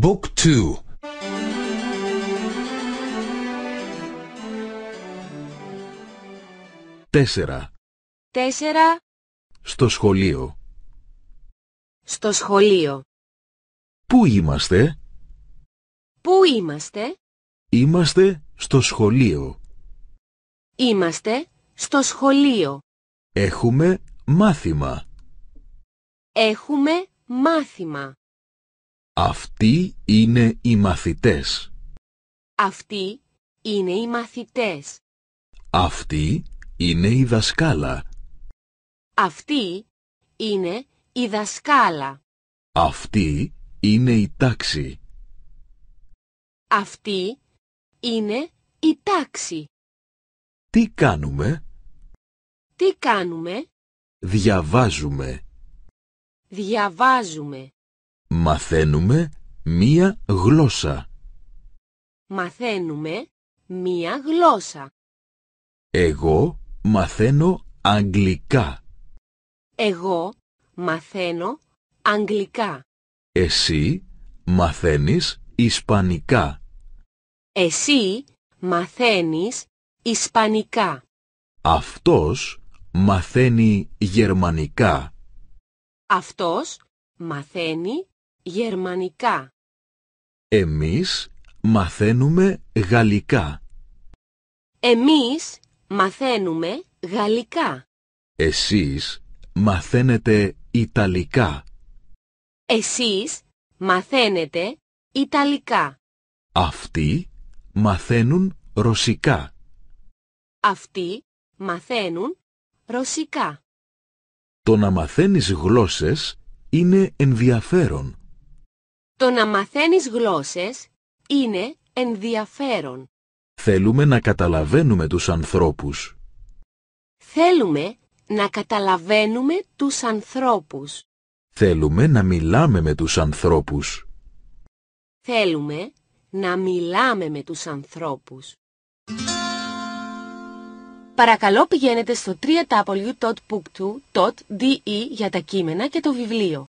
Book 2 Τέσσερα. 4 Στο σχολείο Στο σχολείο Πού είμαστε? Πού είμαστε? Είμαστε στο σχολείο. Είμαστε στο σχολείο. Έχουμε μάθημα. Έχουμε μάθημα. Αυτοί είναι οι μαθητές. Αυτοί είναι οι μαθητές. Αυτή είναι η δασκάλα. Αυτή είναι η δασκάλα. Αυτή είναι η τάξη. Αυτή είναι η τάξη. Τι κάνουμε? Τι κάνουμε? Διαβάζουμε. Διαβάζουμε. Μαθαίνουμε μία γλώσσα. Μαθαίνουμε μία γλώσσα. Εγώ μαθαίνω αγγλικά. Εγώ μαθαίνω αγγλικά. Εσύ μαθαίνεις ισπανικά. Εσύ μαθαίνεις ισπανικά. Αυτός μαθαίνει γερμανικά. Αυτός μαθαίνει Γερμανικά. Εμείς μαθαίνουμε γαλλικά. Εμείς μαθαίνουμε γαλλικά. Εσείς μαθαίνετε ιταλικά. Εσείς μαθαίνετε ιταλικά. Αυτοί μαθαίνουν ρωσικά. Αυτοί μαθαίνουν ρωσικά. Το να μαθαίνεις γλώσσες είναι ενδιαφέρον. Το να μαθαίνεις γλώσσες είναι ενδιαφέρον. Θέλουμε να καταλαβαίνουμε τους ανθρώπους. Θέλουμε να καταλαβαίνουμε τους ανθρώπους. Θέλουμε να μιλάμε με τους ανθρώπους. Θέλουμε να μιλάμε με τους ανθρώπους. Παρακαλώ πηγαίνετε στο www.puktu.de για τα κείμενα και το βιβλίο.